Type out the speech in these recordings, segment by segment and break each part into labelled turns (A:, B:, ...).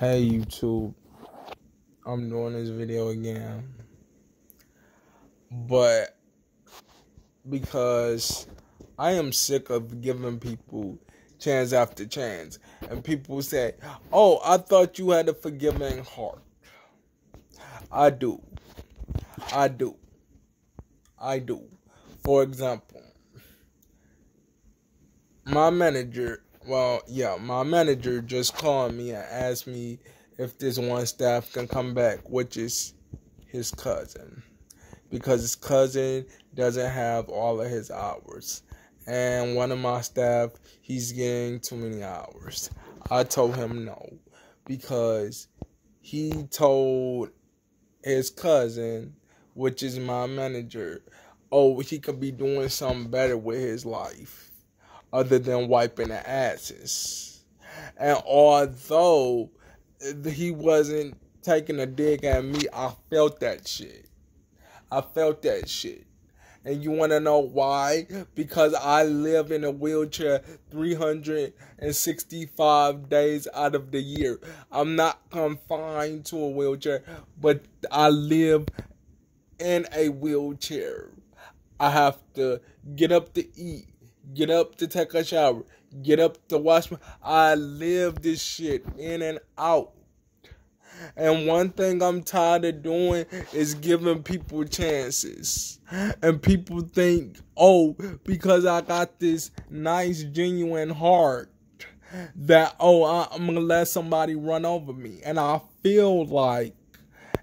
A: Hey YouTube, I'm doing this video again, but because I am sick of giving people chance after chance, and people say, Oh, I thought you had a forgiving heart. I do, I do, I do. For example, my manager well, yeah, my manager just called me and asked me if this one staff can come back, which is his cousin, because his cousin doesn't have all of his hours. And one of my staff, he's getting too many hours. I told him no, because he told his cousin, which is my manager, oh, he could be doing something better with his life other than wiping the asses. And although he wasn't taking a dig at me, I felt that shit. I felt that shit. And you want to know why? Because I live in a wheelchair 365 days out of the year. I'm not confined to a wheelchair, but I live in a wheelchair. I have to get up to eat get up to take a shower, get up to wash my. I live this shit in and out. And one thing I'm tired of doing is giving people chances. And people think, oh, because I got this nice, genuine heart, that, oh, I, am going to let somebody run over me. And I feel like,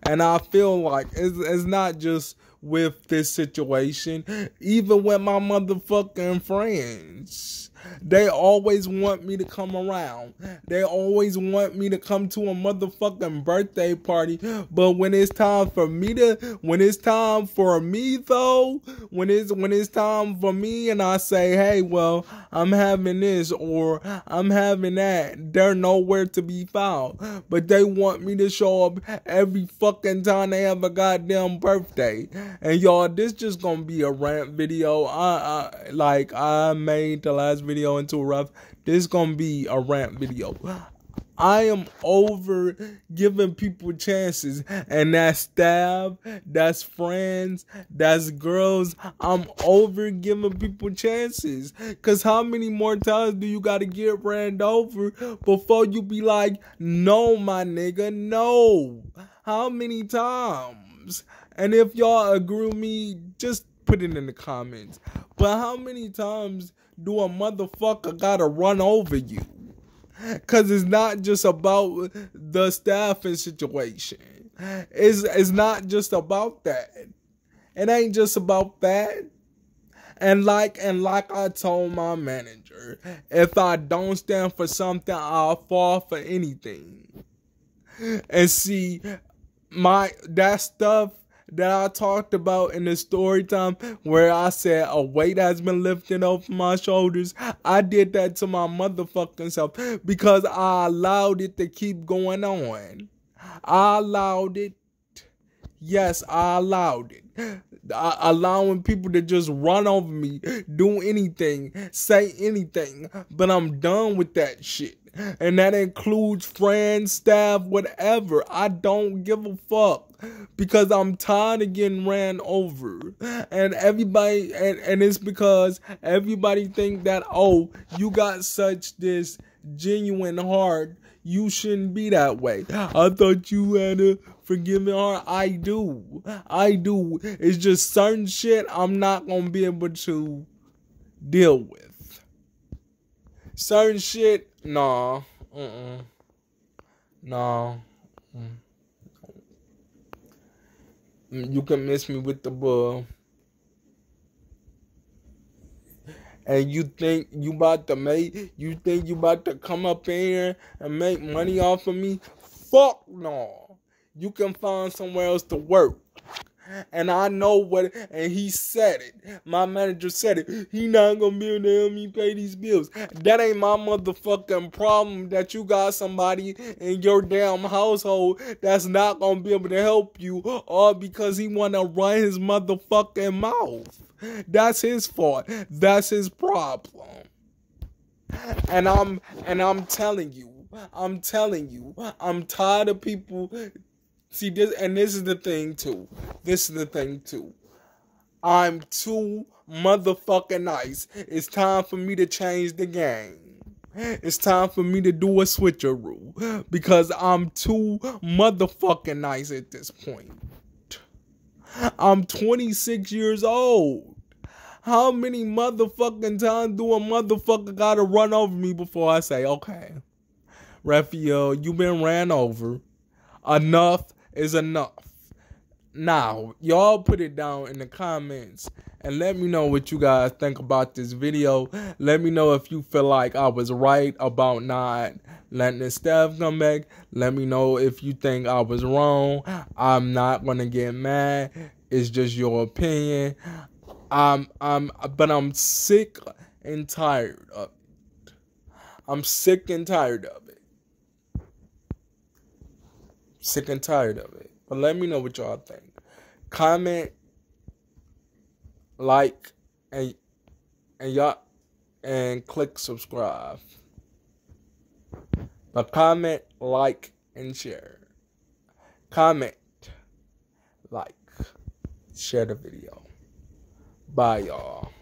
A: and I feel like it's, it's not just with this situation, even with my motherfucking friends. They always want me to come around. They always want me to come to a motherfucking birthday party. But when it's time for me to, when it's time for me though, when it's when it's time for me and I say, hey, well, I'm having this or I'm having that, they're nowhere to be found. But they want me to show up every fucking time they have a goddamn birthday. And y'all, this just gonna be a rant video. I, I like I made the last video into a rough. This gonna be a rant video. I am over giving people chances, and that's staff, that's friends, that's girls. I'm over giving people chances. Cause how many more times do you gotta get ran over before you be like, no, my nigga, no? How many times? And if y'all agree with me, just put it in the comments. But how many times do a motherfucker gotta run over you? Cause it's not just about the staffing situation. It's it's not just about that. It ain't just about that. And like and like I told my manager, if I don't stand for something, I'll fall for anything. And see, my that stuff that I talked about in the story time where I said a weight has been lifted off my shoulders. I did that to my motherfucking self because I allowed it to keep going on. I allowed it. Yes, I allowed it. I, allowing people to just run over me, do anything, say anything, but I'm done with that shit and that includes friends, staff, whatever. I don't give a fuck because I'm tired of getting ran over. And everybody and, and it's because everybody think that oh, you got such this genuine heart. You shouldn't be that way. I thought you had a forgiving heart. I do. I do. It's just certain shit I'm not gonna be able to deal with. Certain shit no. Mm-mm. No. Mm. You can miss me with the bull. And you think you about to make you think you about to come up here and make money off of me? Fuck no. You can find somewhere else to work. And I know what, and he said it. My manager said it. He not gonna be able to help me pay these bills. That ain't my motherfucking problem that you got somebody in your damn household that's not gonna be able to help you all because he wanna run his motherfucking mouth. That's his fault. That's his problem. And I'm and I'm telling you, I'm telling you, I'm tired of people See this, and this is the thing too. This is the thing too. I'm too motherfucking nice. It's time for me to change the game. It's time for me to do a switcheroo because I'm too motherfucking nice at this point. I'm 26 years old. How many motherfucking times do a motherfucker gotta run over me before I say, okay, Raphael, you been ran over. Enough is enough. Now, y'all put it down in the comments and let me know what you guys think about this video. Let me know if you feel like I was right about not letting the staff come back. Let me know if you think I was wrong. I'm not gonna get mad. It's just your opinion. I'm I'm but I'm sick and tired of it. I'm sick and tired of it sick and tired of it. But let me know what y'all think. Comment, like, and and y'all and click subscribe. But comment, like, and share. Comment, like, share the video. Bye, y'all.